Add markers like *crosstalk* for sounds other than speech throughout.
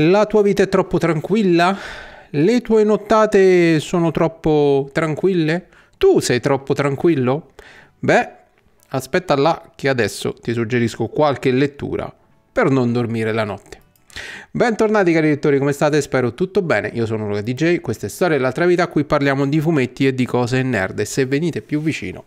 La tua vita è troppo tranquilla? Le tue nottate sono troppo tranquille? Tu sei troppo tranquillo? Beh, aspetta là che adesso ti suggerisco qualche lettura per non dormire la notte. Bentornati cari lettori, come state? Spero tutto bene. Io sono Luca DJ, questa è Storia dell'altra vita, qui parliamo di fumetti e di cose nerd e se venite più vicino.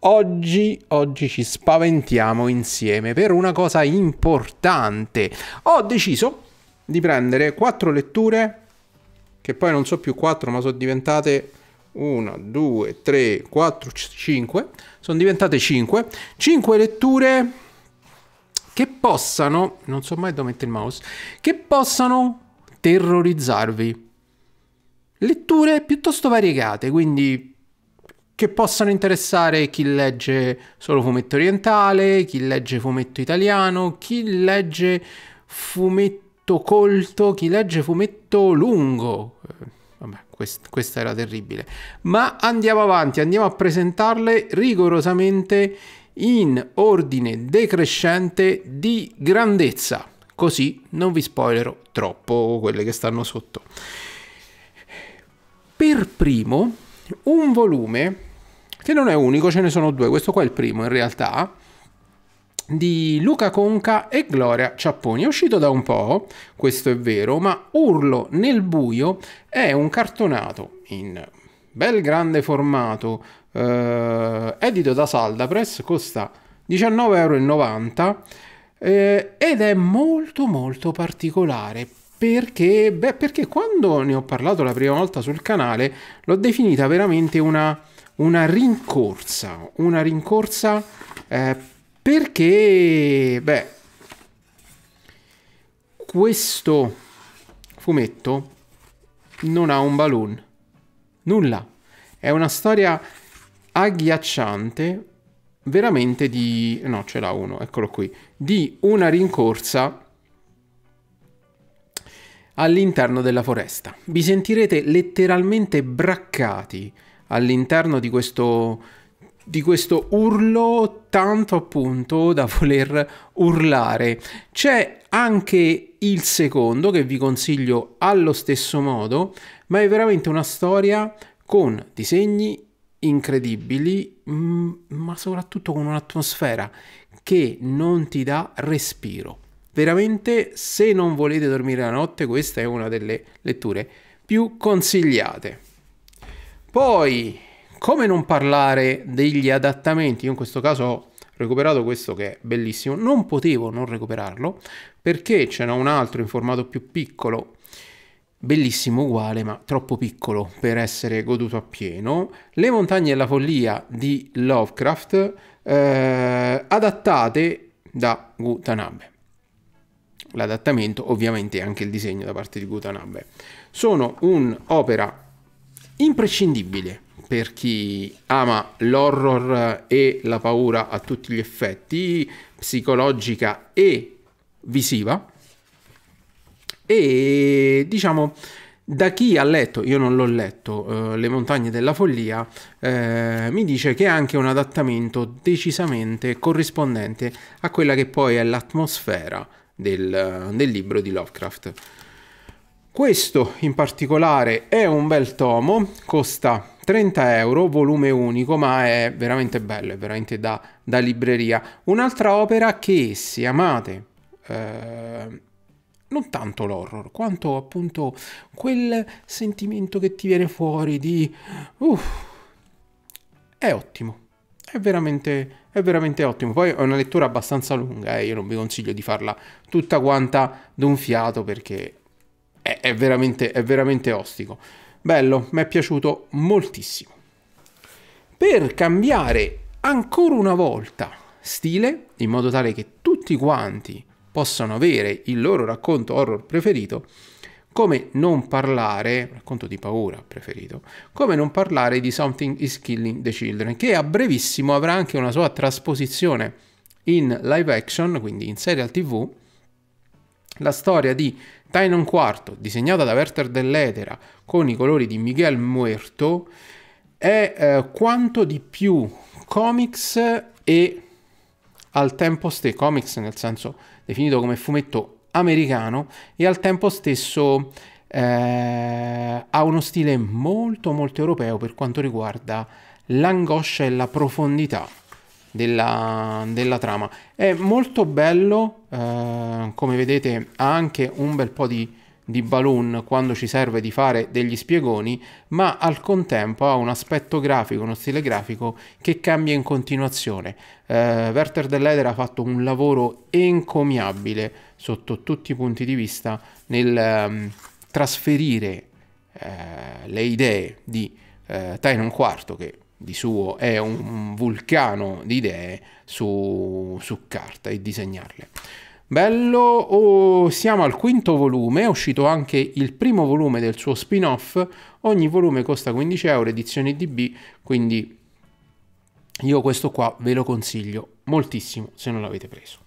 Oggi, oggi ci spaventiamo insieme per una cosa importante. Ho deciso di prendere quattro letture, che poi non sono più quattro ma sono diventate 1, 2, 3, 4, 5, sono diventate 5, 5 letture che possano, non so mai dove mettere il mouse, che possano terrorizzarvi. Letture piuttosto variegate, quindi che possano interessare chi legge solo fumetto orientale, chi legge fumetto italiano, chi legge fumetto fumetto colto, chi legge fumetto lungo. Vabbè, quest questa era terribile. Ma andiamo avanti, andiamo a presentarle rigorosamente in ordine decrescente di grandezza. Così non vi spoilerò troppo quelle che stanno sotto. Per primo, un volume che non è unico, ce ne sono due. Questo qua è il primo in realtà di Luca Conca e Gloria Ciapponi. È uscito da un po', questo è vero, ma Urlo nel buio è un cartonato in bel grande formato, eh, edito da Saldapress, costa 19,90 eh, ed è molto molto particolare perché, beh, perché quando ne ho parlato la prima volta sul canale l'ho definita veramente una, una rincorsa, una rincorsa eh, perché, beh, questo fumetto non ha un balloon. Nulla. È una storia agghiacciante, veramente di... No, ce l'ha uno, eccolo qui. Di una rincorsa all'interno della foresta. Vi sentirete letteralmente braccati all'interno di questo di questo urlo tanto appunto da voler urlare. C'è anche il secondo che vi consiglio allo stesso modo, ma è veramente una storia con disegni incredibili, mm, ma soprattutto con un'atmosfera che non ti dà respiro. Veramente, se non volete dormire la notte, questa è una delle letture più consigliate. Poi come non parlare degli adattamenti? Io in questo caso ho recuperato questo che è bellissimo, non potevo non recuperarlo perché ce n'è un altro in formato più piccolo, bellissimo uguale ma troppo piccolo per essere goduto appieno, Le montagne e la follia di Lovecraft eh, adattate da Gutanabe. L'adattamento ovviamente è anche il disegno da parte di Gutanabe. Sono un'opera imprescindibile per chi ama l'horror e la paura a tutti gli effetti, psicologica e visiva. E diciamo da chi ha letto, io non l'ho letto, eh, Le montagne della follia, eh, mi dice che è anche un adattamento decisamente corrispondente a quella che poi è l'atmosfera del, del libro di Lovecraft. Questo in particolare è un bel tomo, costa 30 euro, volume unico, ma è veramente bello, è veramente da, da libreria. Un'altra opera che se amate, eh, non tanto l'horror, quanto appunto quel sentimento che ti viene fuori di... Uh, è ottimo, è veramente, è veramente ottimo. Poi è una lettura abbastanza lunga e eh, io non vi consiglio di farla tutta quanta d'un fiato perché è, è, veramente, è veramente ostico. Bello, mi è piaciuto moltissimo. Per cambiare ancora una volta stile, in modo tale che tutti quanti possano avere il loro racconto horror preferito, come non parlare, racconto di paura preferito, come non parlare di Something is Killing the Children, che a brevissimo avrà anche una sua trasposizione in live action, quindi in serial tv, la storia di Tainon quarto, disegnata da Werther dell'Etera con i colori di Miguel Muerto, è eh, quanto di più comics e al tempo stesso comics nel senso definito come fumetto americano e al tempo stesso eh, ha uno stile molto molto europeo per quanto riguarda l'angoscia e la profondità della, della trama. È molto bello, eh, come vedete ha anche un bel po' di, di balloon quando ci serve di fare degli spiegoni, ma al contempo ha un aspetto grafico, uno stile grafico che cambia in continuazione. Eh, Werther dell'Eder ha fatto un lavoro encomiabile sotto tutti i punti di vista nel um, trasferire eh, le idee di eh, Tainon IV, che di suo è un vulcano di idee su, su carta e disegnarle. Bello, oh, siamo al quinto volume, è uscito anche il primo volume del suo spin-off, ogni volume costa 15 euro, edizione DB, quindi io questo qua ve lo consiglio moltissimo se non l'avete preso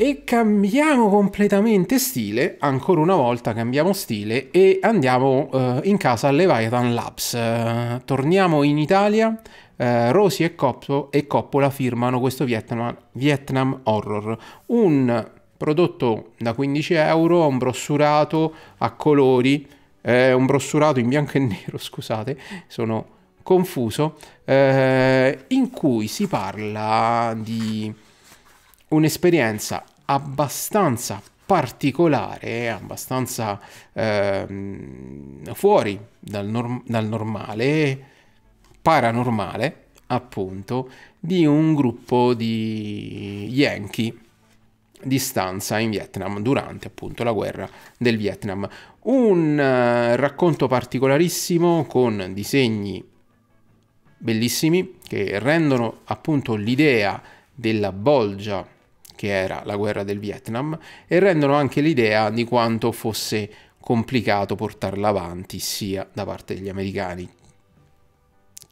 e cambiamo completamente stile, ancora una volta cambiamo stile e andiamo eh, in casa a Leviathan Labs. Eh, torniamo in Italia, eh, Rosi e, Coppo, e, Coppola firmano questo Vietnam, Vietnam Horror, un prodotto da 15 euro, un brossurato a colori, eh, un brossurato in bianco e nero, *laughs* scusate, sono confuso, eh, in cui si parla di un'esperienza abbastanza particolare, abbastanza ehm, fuori dal, norm- dal normale, paranormale, appunto, di un gruppo di Yankee di stanza in Vietnam durante appunto la guerra del Vietnam. Un eh, racconto particolarissimo con disegni bellissimi che rendono appunto l'idea della bolgia che era la guerra del Vietnam, e rendono anche l'idea di quanto fosse complicato portarla avanti sia da parte degli americani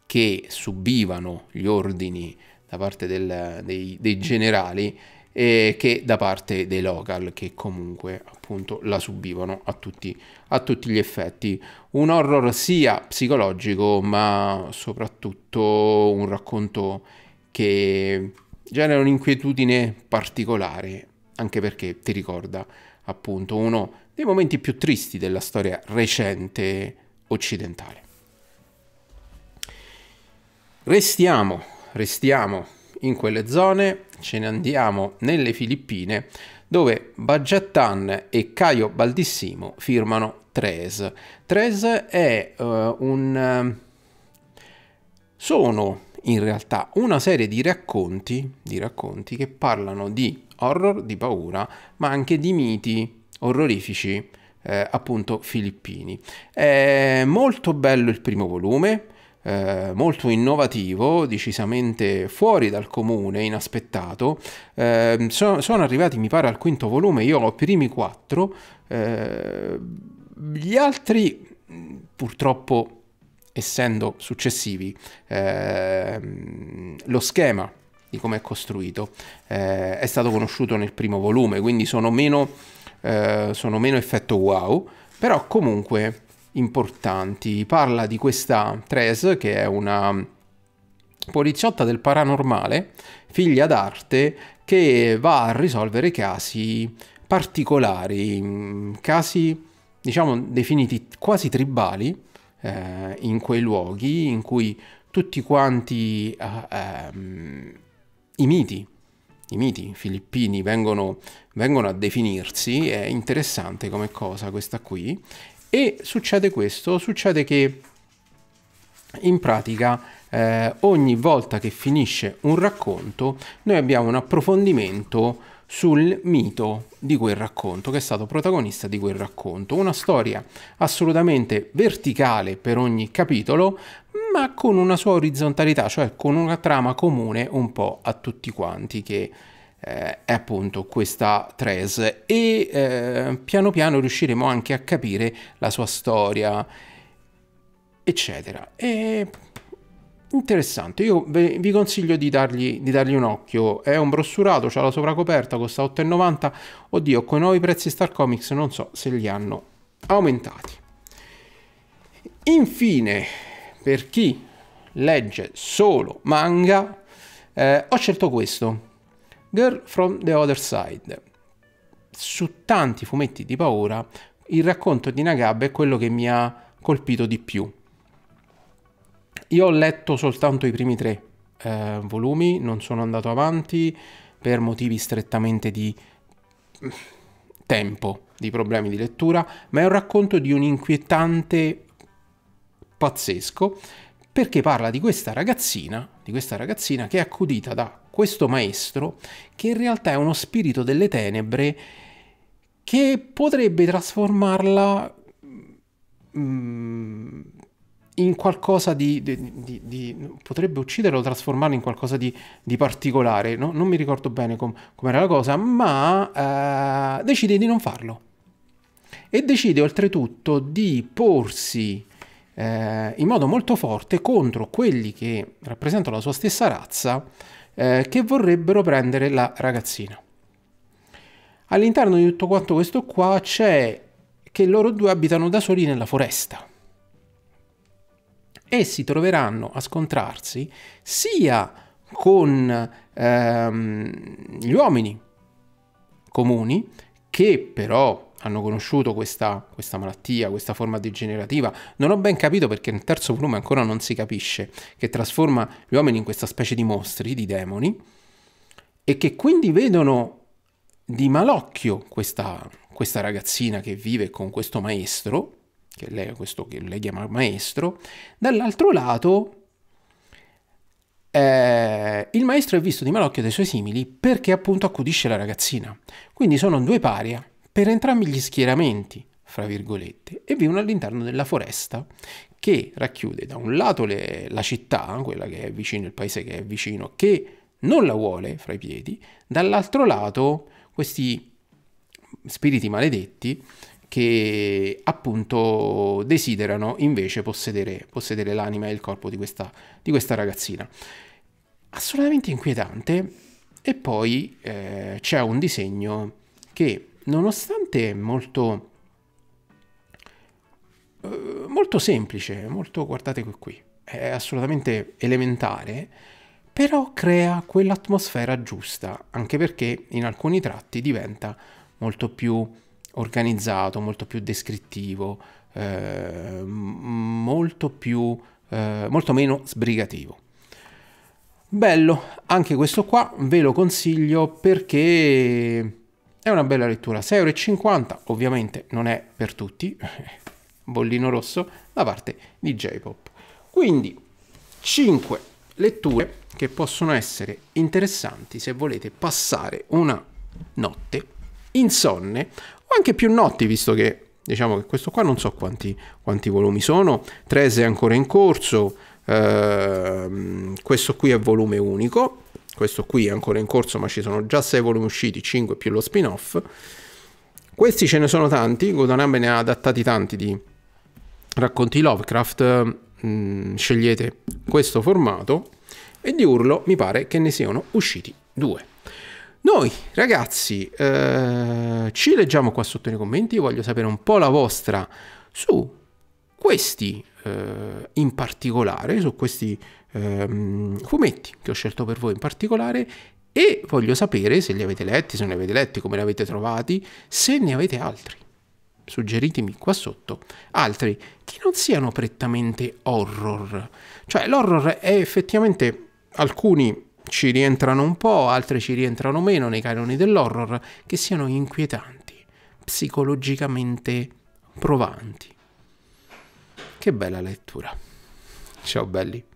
che subivano gli ordini da parte del, dei, dei, generali eh, che da parte dei local che comunque appunto la subivano a tutti, a tutti gli effetti. Un horror sia psicologico ma soprattutto un racconto che genera un'inquietudine particolare, anche perché ti ricorda appunto uno dei momenti più tristi della storia recente occidentale. Restiamo, restiamo in quelle zone, ce ne andiamo nelle Filippine dove Bajatan e Caio Baldissimo firmano Tres. Tres è uh, un... Eh, sono in realtà una serie di racconti, di racconti che parlano di horror, di paura, ma anche di miti orrorifici eh, appunto filippini. È molto bello il primo volume, eh, molto innovativo, decisamente fuori dal comune, inaspettato. Eh, so, sono arrivati, mi pare, al quinto volume, io ho i primi quattro, ehm, gli altri purtroppo essendo successivi, ehm, lo schema di come è costruito eh, è stato conosciuto nel primo volume, quindi sono meno, eh, sono meno effetto wow, però comunque importanti. Parla di questa Tres, che è una poliziotta del paranormale, figlia d'arte, che va a risolvere casi particolari, mm, casi diciamo definiti quasi tribali, eh, in quei luoghi in cui tutti quanti eh, ehm, i miti, i miti filippini vengono, vengono a definirsi, è interessante come cosa questa qui, e succede questo, succede che in pratica eh, ogni volta che finisce un racconto noi abbiamo un approfondimento sul mito di quel racconto, che è stato protagonista di quel racconto. Una storia assolutamente verticale per ogni capitolo, ma con una sua orizzontalità, cioè con una trama comune un po' a tutti quanti che eh, è appunto questa Tres e eh, piano piano riusciremo anche a capire la sua storia eccetera e interessante, io vi consiglio di dargli, di dargli, un occhio, è un brossurato, ha la sovracoperta, costa 8,90, oddio con i nuovi prezzi Star Comics non so se li hanno aumentati. Infine, per chi legge solo manga, eh, ho scelto questo, Girl from the Other Side. Su tanti fumetti di paura, il racconto di Nagabe è quello che mi ha colpito di più io ho letto soltanto i primi tre eh, volumi, non sono andato avanti per motivi strettamente di mm, tempo, di problemi di lettura, ma è un racconto di un inquietante pazzesco perché parla di questa ragazzina, di questa ragazzina che è accudita da questo maestro che in realtà è uno spirito delle tenebre che potrebbe trasformarla mh, mm, in qualcosa di, di, di, di, potrebbe ucciderlo, trasformarlo in qualcosa di, particolare. No? Non mi ricordo bene com, com'era la cosa, ma eh, decide di non farlo. E decide oltretutto di porsi eh, in modo molto forte contro quelli che rappresentano la sua stessa razza eh, che vorrebbero prendere la ragazzina. All'interno di tutto quanto questo qua c'è che loro due abitano da soli nella foresta e si troveranno a scontrarsi sia con ehm, gli uomini comuni che però hanno conosciuto questa, questa, malattia, questa forma degenerativa. Non ho ben capito perché nel terzo volume ancora non si capisce, che trasforma gli uomini in questa specie di mostri, di demoni, e che quindi vedono di malocchio questa, questa ragazzina che vive con questo maestro, che lei, questo che lei chiama maestro, dall'altro lato eh, il maestro è visto di malocchio dai suoi simili perché appunto accudisce la ragazzina. Quindi sono due paria eh, per entrambi gli schieramenti, fra virgolette, e vivono all'interno della foresta che racchiude da un lato le, la città, quella che è vicino, il paese che è vicino, che non la vuole fra i piedi, dall'altro lato questi spiriti maledetti che appunto desiderano invece possedere, possedere l'anima e il corpo di questa, di questa ragazzina. Assolutamente inquietante. E poi eh, c'è un disegno che, nonostante molto, eh, molto semplice, molto, guardate qui, è assolutamente elementare, però crea quell'atmosfera giusta, anche perché in alcuni tratti diventa molto più organizzato, molto più descrittivo, eh, molto, più, eh, molto meno sbrigativo. Bello, anche questo qua ve lo consiglio perché è una bella lettura. 6,50 euro, ovviamente non è per tutti, *laughs* bollino rosso, da parte di J-Pop. Quindi 5 letture che possono essere interessanti se volete passare una notte insonne o anche più notti, visto che diciamo che questo qua non so quanti, quanti volumi sono, Trese è ancora in corso, eh, questo qui è volume unico, questo qui è ancora in corso ma ci sono già 6 volumi usciti, 5 più lo spin-off, questi ce ne sono tanti, Godaname ne ha adattati tanti di racconti Lovecraft, mh, mm, scegliete questo formato e di Urlo mi pare che ne siano usciti due. Noi ragazzi eh, ci leggiamo qua sotto nei commenti, voglio sapere un po' la vostra su questi eh, in particolare, su questi eh, fumetti che ho scelto per voi in particolare e voglio sapere se li avete letti, se non li avete letti, come li avete trovati, se ne avete altri. Suggeritemi qua sotto altri che non siano prettamente horror. Cioè l'horror è effettivamente alcuni ci rientrano un po', altre ci rientrano meno nei canoni dell'horror, che siano inquietanti, psicologicamente provanti. Che bella lettura. Ciao belli.